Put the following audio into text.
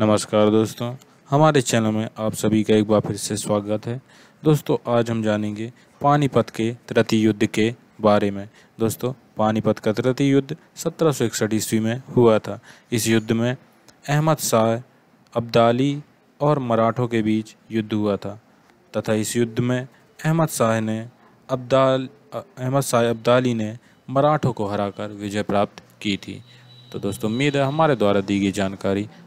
नमस्कार दोस्तों हमारे चैनल में आप सभी का एक बार फिर से स्वागत है दोस्तों आज हम जानेंगे पानीपत के तृतीय युद्ध के बारे में दोस्तों पानीपत का तृतीय युद्ध सत्रह सौ इकसठ ईस्वी में हुआ था इस युद्ध में अहमद शाह अब्दाली और मराठों के बीच युद्ध हुआ था तथा इस युद्ध में अहमद शाह ने अब्दाल अहमद शाह अब्दाली ने मराठों को हराकर विजय प्राप्त की थी तो दोस्तों उम्मीद है हमारे द्वारा दी गई जानकारी